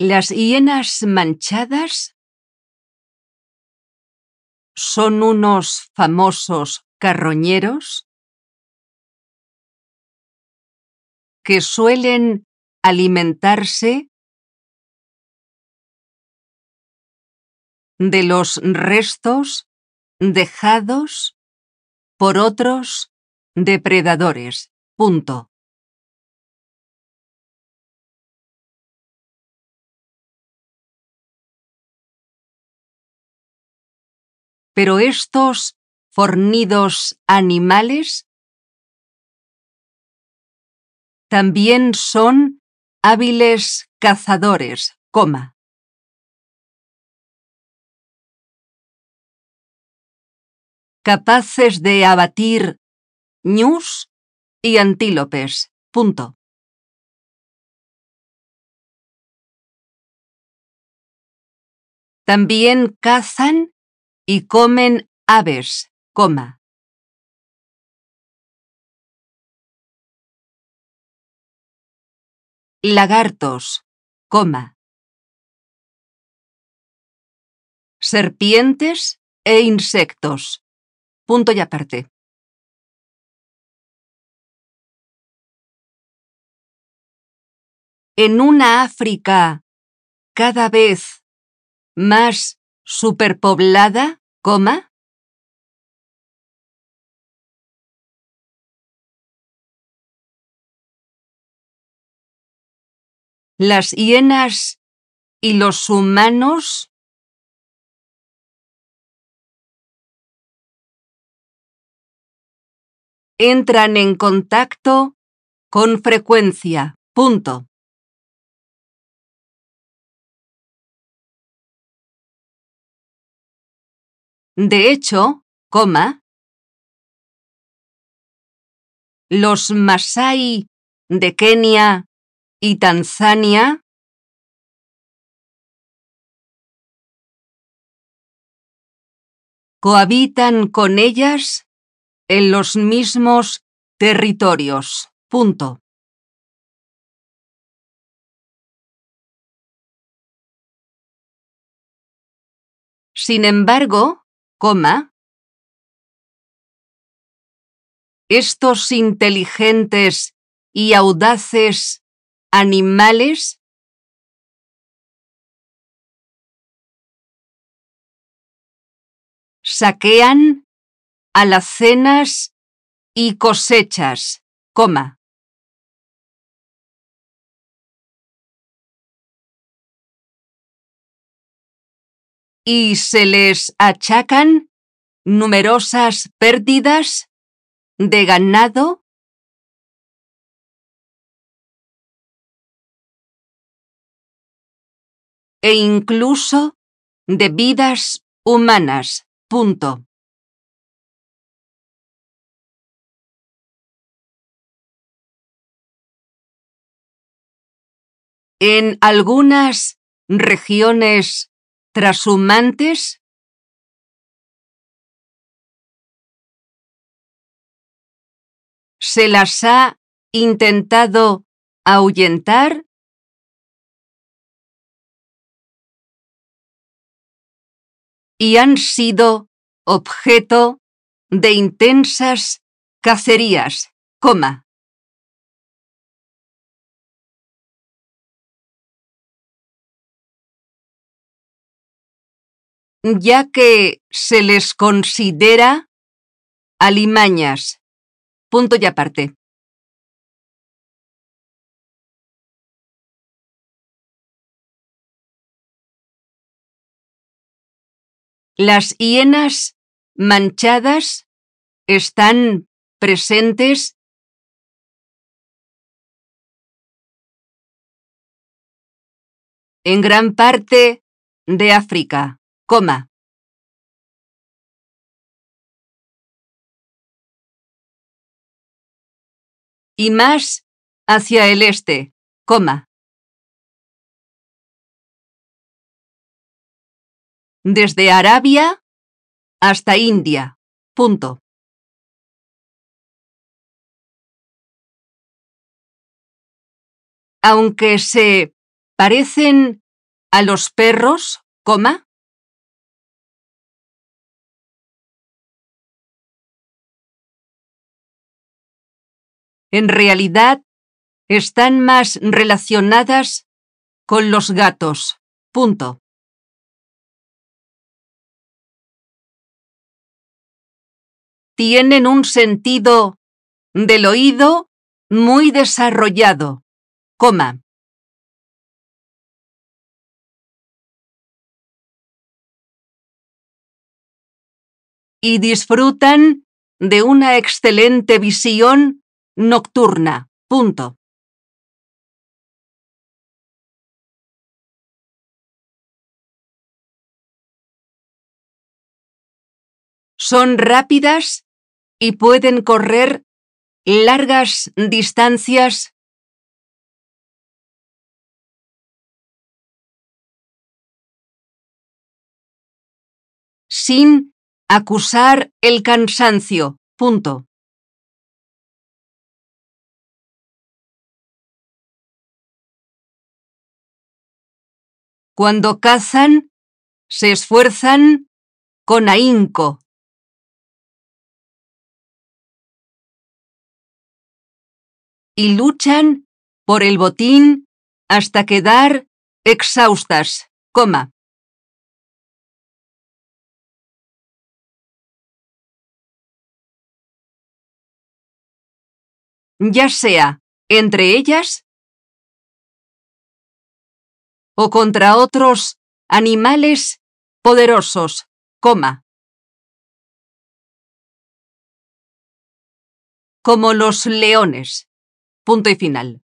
Las hienas manchadas son unos famosos carroñeros que suelen alimentarse de los restos dejados por otros depredadores. Pero estos fornidos animales también son hábiles cazadores, Capaces de abatir ñus y antílopes, punto. También cazan y comen aves, coma. Lagartos, coma. Serpientes e insectos. Punto y aparte. En una África cada vez más superpoblada, coma, las hienas y los humanos entran en contacto con frecuencia. Punto. De hecho, los Masai de Kenia y Tanzania cohabitan con ellas en los mismos territorios. Sin embargo, estos inteligentes y audaces animales saquean alacenas y cosechas, y se les achacan numerosas pérdidas de ganado, e incluso de vidas humanas. En algunas regiones trashumantes se las ha intentado ahuyentar? y han sido objeto de intensas cacerías, coma. ya que se les considera alimañas. Punto y aparte. Las hienas manchadas están presentes en gran parte de África. Coma. Y más hacia el este, coma. Desde Arabia hasta India. Punto. Aunque se parecen a los perros, coma, en realidad están más relacionadas con los gatos. Punto. Tienen un sentido del oído muy desarrollado. Coma. Y disfrutan de una excelente visión Nocturna. Son rápidas y pueden correr largas distancias sin acusar el cansancio. Cuando cazan, se esfuerzan con ahínco. Y luchan por el botín hasta quedar exhaustas, coma. Ya sea entre ellas o contra otros animales poderosos, coma. Como los leones. Punto y final.